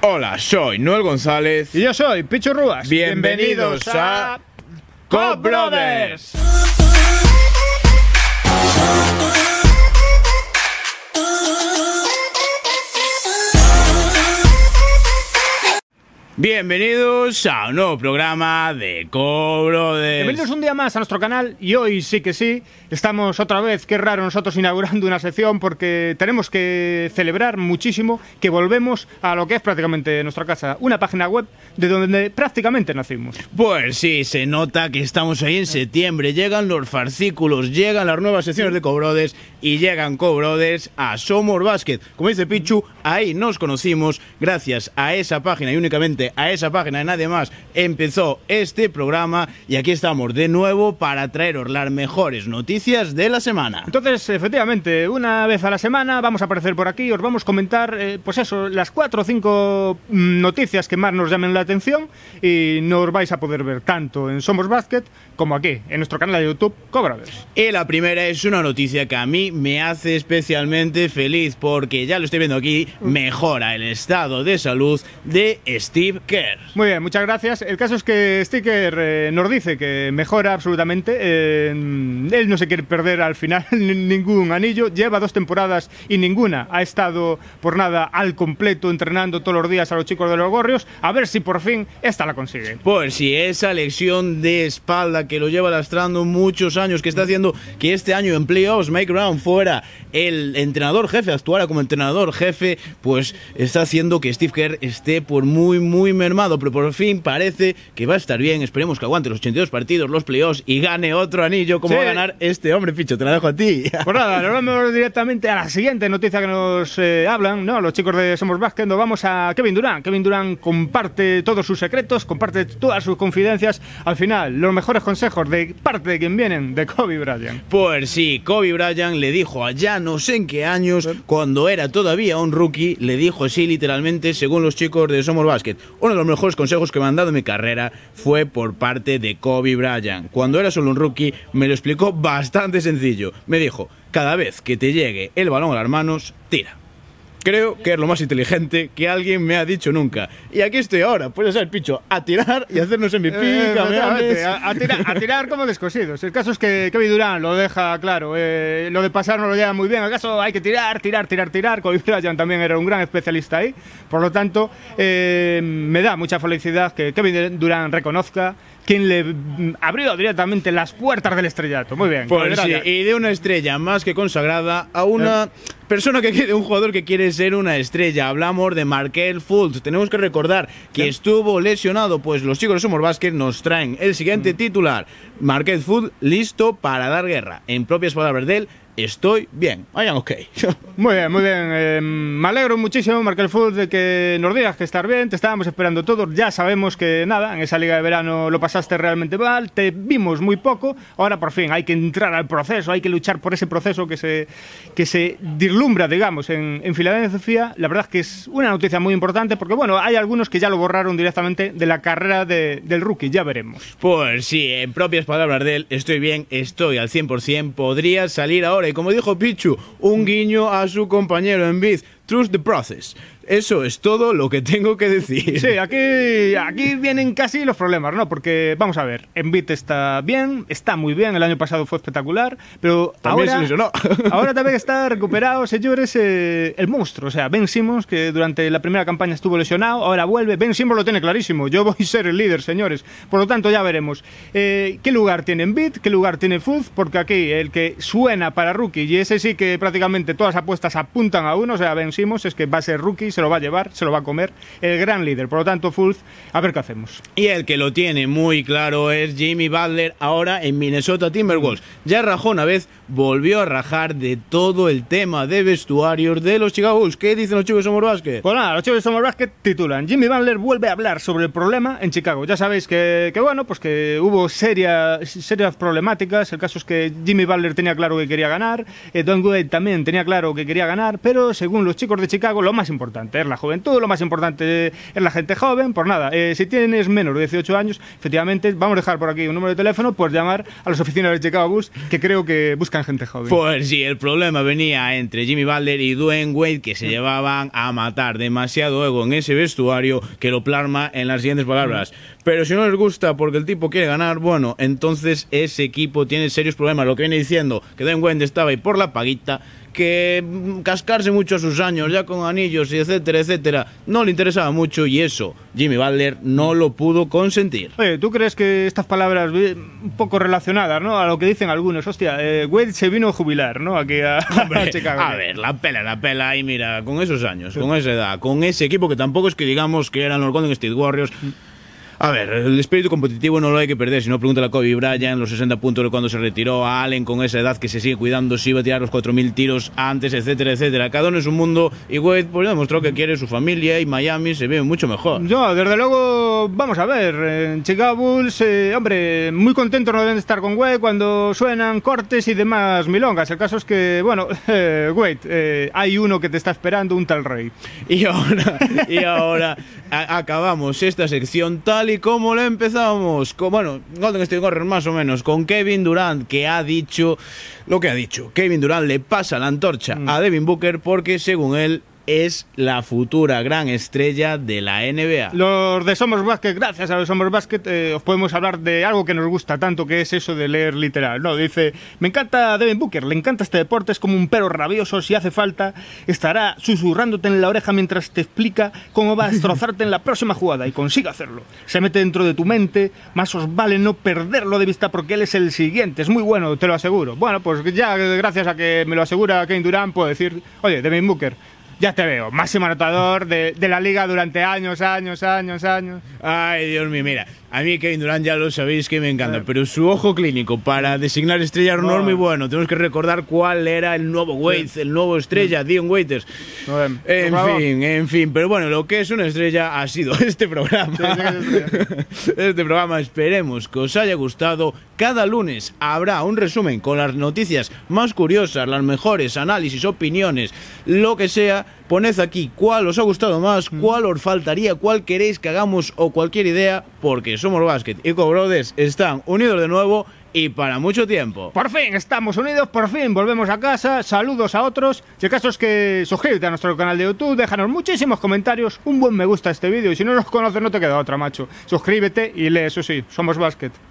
Hola, soy Noel González. Y yo soy Picho Rubas. Bienvenidos, a Cop Bienvenidos a un nuevo programa de Cobrodes. Bienvenidos un día más a nuestro canal y hoy sí que sí, estamos otra vez, qué raro nosotros inaugurando una sección porque tenemos que celebrar muchísimo que volvemos a lo que es prácticamente nuestra casa, una página web de donde prácticamente nacimos. Pues sí, se nota que estamos ahí en ah. septiembre, llegan los farcículos, llegan las nuevas secciones de Cobrodes y llegan Cobrodes a Somos Basket. Como dice Pichu, ahí nos conocimos gracias a esa página y únicamente a esa página y nadie más empezó este programa y aquí estamos de nuevo para traeros las mejores noticias de la semana. Entonces, efectivamente, una vez a la semana vamos a aparecer por aquí, os vamos a comentar, eh, pues eso, las cuatro o cinco mm, noticias que más nos llamen la atención y no os vais a poder ver tanto en Somos Basket como aquí, en nuestro canal de YouTube Cobravers. Y la primera es una noticia que a mí me hace especialmente feliz porque ya lo estoy viendo aquí, mejora el estado de salud de Steve muy bien, muchas gracias. El caso es que Sticker eh, nos dice que mejora absolutamente. Eh, él no se quiere perder al final ningún anillo. Lleva dos temporadas y ninguna ha estado por nada al completo entrenando todos los días a los chicos de los gorrios. A ver si por fin esta la consigue. Pues si esa lección de espalda que lo lleva lastrando muchos años, que está haciendo que este año en playoffs Mike Brown fuera el entrenador jefe, actuara como entrenador jefe, pues está haciendo que Steve Kerr esté por muy, muy mermado, pero por fin parece que va a estar bien. Esperemos que aguante los 82 partidos, los playoffs y gane otro anillo como va a ganar este hombre, Picho. Te la dejo a ti. Pues nada, nos vamos directamente a la siguiente noticia que nos eh, hablan, ¿no? Los chicos de Somos Basket, nos vamos a Kevin durán Kevin durán comparte todos sus secretos, comparte todas sus confidencias. Al final, los mejores consejos de parte de quien vienen, de Kobe Bryant. Pues sí, Kobe Bryant le dijo allá no sé en qué años, cuando era todavía un rookie, le dijo así literalmente, según los chicos de Somos Basket, uno de los mejores consejos que me han dado en mi carrera fue por parte de Kobe Bryant. Cuando era solo un rookie me lo explicó bastante sencillo. Me dijo, cada vez que te llegue el balón a las manos, tira. Creo que es lo más inteligente que alguien me ha dicho nunca. Y aquí estoy ahora, puede ser picho, a tirar y hacernos en mi eh, eh, a, tirar, a tirar como descosidos. El caso es que Kevin Durán lo deja claro. Eh, lo de pasar no lo lleva muy bien. El caso hay que tirar, tirar, tirar, tirar. Kobe Bryant también era un gran especialista ahí. Por lo tanto, me da mucha felicidad que Kevin Durán reconozca quien le mm, abrió directamente las puertas del estrellato. Muy bien. Pues sí, y de una estrella más que consagrada a una persona que quede un jugador que quiere ser una estrella. Hablamos de Markel Fultz. Tenemos que recordar que estuvo lesionado, pues los chicos de Somos Basket nos traen el siguiente mm. titular. Markel Fultz listo para dar guerra. En propias palabras de él, estoy bien. vayan OK. muy bien, muy bien. Em, me alegro muchísimo, Markel Food, de que nos digas que estar bien. Te estábamos esperando todos. Ya sabemos que nada, en esa liga de verano lo pasaste realmente mal. Te vimos muy poco. Ahora por fin hay que entrar al proceso, hay que luchar por ese proceso que se, que se dislumbra, digamos, en, Filadelfia. La verdad es que es una noticia muy importante porque, bueno, hay algunos que ya lo borraron directamente de la carrera del rookie. Ya veremos. Pues sí, en propias palabras de él, estoy bien, estoy al 100%. Podría salir ahora como dijo Pichu, un guiño a su compañero en Biz, Trust the Process. Eso es todo lo que tengo que decir. Sí, aquí, vienen casi los problemas, ¿no? Porque, vamos a ver, Envit está bien, está muy bien, el año pasado fue espectacular, pero ahora, también está recuperado, señores, eh, el monstruo. O sea, Ben Simmons, que durante la primera campaña estuvo lesionado, ahora vuelve. Ben Simmons lo tiene clarísimo, yo voy a ser el líder, señores. Por lo tanto, ya veremos. Eh, ¿Qué lugar tiene Envit? ¿Qué lugar tiene Fuz? Porque aquí el que suena para rookie, y ese sí que prácticamente todas las apuestas apuntan a uno, o sea, Ben Simmons es que va a ser rookies se lo va a llevar, se lo va a comer el gran líder. Por lo tanto, Fulz, a ver qué hacemos. Y el que lo tiene muy claro es Jimmy Butler, ahora en Minnesota Timberwolves. Ya rajó una vez, volvió a rajar de todo el tema de vestuarios de los Chicago Bulls. ¿Qué dicen los chicos de Summer Basket? Pues nada, los chicos de Summer Basket titulan. Jimmy Butler vuelve a hablar sobre el problema en Chicago. Ya sabéis que, bueno, pues que hubo serias, serias problemáticas. El caso es que Jimmy Butler tenía claro que quería ganar. Eh, Don Wade también tenía claro que quería ganar. Pero según los chicos de Chicago, lo más importante es la juventud, lo más importante es eh, la gente joven, por pues nada. Eh, si tienes menos de 18 años, efectivamente, vamos a dejar por aquí un número de teléfono, pues llamar a las oficinas de Chicago Bus que creo que buscan gente joven. Pues sí, el problema venía entre Jimmy Butler y Dwayne Wade, que se mm. llevaban a matar demasiado ego en ese vestuario, que lo plasma en las siguientes palabras. Mm. Pero si no les gusta porque el tipo quiere ganar, bueno, entonces ese equipo tiene serios problemas. Lo que viene diciendo, que Dwayne Wade estaba ahí por la paguita, que cascarse mucho a sus años, ya con anillos y etcétera, etcétera, no le interesaba mucho y eso Jimmy Butler no lo pudo consentir. Oye, ¿tú crees que estas palabras un poco relacionadas, ¿no? A lo que dicen algunos, hostia, eh, Wade se vino a jubilar, ¿no? Aquí a, a Chicago. A ver, la pela, la pela y mira, con esos años, con esa edad, con ese equipo que tampoco es que digamos que eran los Golden State Warriors. Mm. A ver, el espíritu competitivo no lo hay que perder. Si no, pregunta a Kobe Bryant, los 60 puntos de cuando se retiró, a Allen con esa edad que se sigue cuidando, si iba a tirar los 4.000 tiros antes, etcétera, etcétera. Cada uno es un mundo y Wade pues, demostró que quiere su familia y Miami se ve mucho mejor. Yo, desde luego, vamos a ver. En Chicago Bulls, eh, hombre, muy contentos no deben de estar con Wade cuando suenan cortes y demás milongas. El caso es que, bueno, eh, Wade, eh, hay uno que te está esperando, un tal rey. Y ahora, y ahora acabamos esta sección tal y como lo empezamos. bueno, Golden State Warriors más o menos, con Kevin Durant, que ha dicho lo que ha dicho. Kevin Durant le pasa la antorcha mm. a Devin Booker porque, según él, es la futura gran estrella de la NBA. Los de Somos Basket, gracias a los Somos Basket, eh, os podemos hablar de algo que nos gusta tanto, que es eso de leer literal. No, dice, me encanta Devin Booker, le encanta este deporte, es como un perro rabioso, si hace falta, estará susurrándote en la oreja mientras te explica cómo va a destrozarte en la próxima jugada y consigue hacerlo. Se mete dentro de tu mente, más os vale no perderlo de vista porque él es el siguiente, es muy bueno, te lo aseguro. Bueno, pues ya gracias a que me lo asegura Kevin Durant, puedo decir, oye, Devin Booker, ya te veo, máximo anotador de, la liga durante años, años, años, años. Ay, Dios mío, mira, a mí Kevin Durán ya lo sabéis que me encanta, ah. pero su ojo clínico para designar estrella no enorme muy ah. bueno, tenemos que recordar cuál era el nuevo Waits, el nuevo estrella, mm. Dion Waiters. En fin, en fin, pero bueno, lo que es una estrella ha sido este programa. Este programa esperemos que os haya gustado. Cada lunes habrá un resumen con las noticias más curiosas, las mejores, análisis, opiniones, lo que sea. Poned aquí cuál os ha gustado más, mm. cuál os faltaría, cuál queréis que hagamos o cualquier idea porque Somos Basket y Cobrodes están unidos de nuevo y para mucho tiempo. Por fin estamos unidos, por fin volvemos a casa. Saludos a otros. Si caso es que suscríbete a nuestro canal de YouTube, déjanos muchísimos comentarios, un buen me gusta a este vídeo y si no nos conoces no te queda otra, macho. Suscríbete y lee, eso sí, Somos Basket.